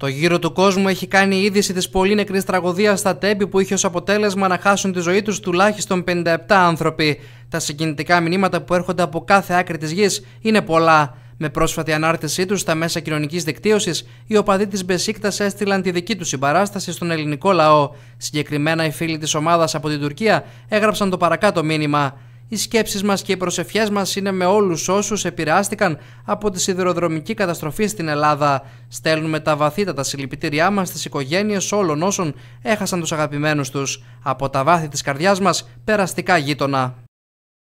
Το γύρο του κόσμου έχει κάνει είδηση της πολύ νεκρής τραγωδίας στα τέμπη που είχε ως αποτέλεσμα να χάσουν τη ζωή τους τουλάχιστον 57 άνθρωποι. Τα συγκινητικά μηνύματα που έρχονται από κάθε άκρη της γης είναι πολλά. Με πρόσφατη ανάρτησή τους στα μέσα κοινωνικής δικτύωσης, οι οπαδοί της Μπεσίκτας έστειλαν τη δική τους συμπαράσταση στον ελληνικό λαό. Συγκεκριμένα, οι φίλοι της ομάδας από την Τουρκία έγραψαν το παρακάτω μήνυμα. Οι σκέψεις μας και οι προσευχές μας είναι με όλους όσους επηρεάστηκαν από τη σιδηροδρομική καταστροφή στην Ελλάδα. Στέλνουμε τα βαθύτατα συλληπιτήριά μας στις οικογένειες όλων όσων έχασαν τους αγαπημένους τους. Από τα βάθη της καρδιάς μας, περαστικά γείτονα.